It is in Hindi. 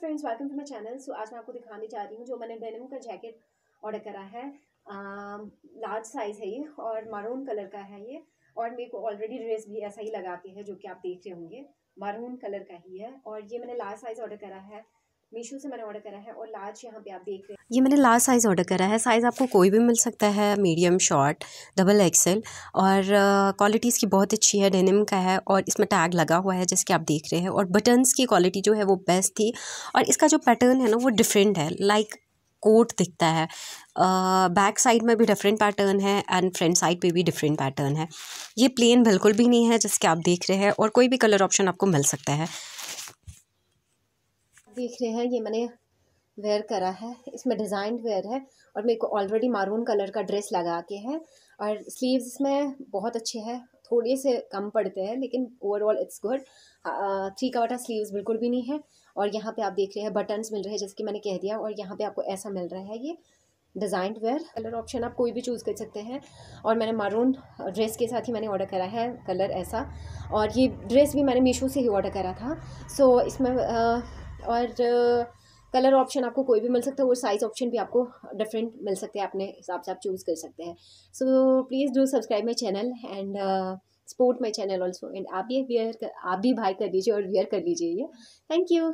friends welcome to my channel so आज मैं आपको दिखाने जा रही हूँ जो मैंने डेनिम का जैकेट ऑर्डर करा है लार्ज um, साइज़ है ये और मारून कलर का है ये और मेरे को ऑलरेडी ड्रेस भी ऐसा ही लगाती है जो कि आप देख रहे होंगे मारून कलर का ही है और ये मैंने लार्ज साइज़ ऑर्डर करा है मीशो से मैंने ऑर्डर करा है और लार्ज यहाँ पे आप देख रहे हैं ये मैंने लार्ज साइज़ ऑर्डर करा है साइज़ आपको कोई भी मिल सकता है मीडियम शॉर्ट डबल एक्सेल और क्वालिटी इसकी बहुत अच्छी है डेनिम का है और इसमें टैग लगा हुआ है जैसे कि आप देख रहे हैं और बटन्स की क्वालिटी जो है वो बेस्ट थी और इसका जो पैटर्न है ना वो डिफरेंट है लाइक कोट दिखता है बैक uh, साइड में भी डिफरेंट पैटर्न है एंड फ्रंट साइड पे भी डिफरेंट पैटर्न है ये प्लेन बिल्कुल भी नहीं है जैसे कि आप देख रहे हैं और कोई भी कलर ऑप्शन आपको मिल सकता है देख रहे हैं ये मैंने वेयर करा है इसमें डिज़ाइन वेयर है और मेरे को ऑलरेडी मारून कलर का ड्रेस लगा के है और स्लीव्स इसमें बहुत अच्छे हैं थोड़े से कम पड़ते हैं लेकिन overall it's good three quarter sleeves बिल्कुल भी नहीं है और यहाँ पे आप देख रहे हैं बटन्स मिल रहे हैं जैसे कि मैंने कह दिया और यहाँ पे आपको ऐसा मिल रहा है ये डिज़ाइंड वेयर कलर ऑप्शन आप कोई भी चूज़ कर सकते हैं और मैंने मारून ड्रेस के साथ ही मैंने ऑर्डर करा है कलर ऐसा और ये ड्रेस भी मैंने मीशो से ही ऑर्डर करा था सो so, इसमें आ, और कलर uh, ऑप्शन आपको कोई भी मिल सकता है और साइज़ ऑप्शन भी आपको डिफरेंट मिल सकते हैं अपने हिसाब से आप चूज़ कर सकते हैं so please do subscribe my channel and support my channel also and आप भी वेयर आप भी बाय कर लीजिए और वेयर कर लीजिए ये थैंक यू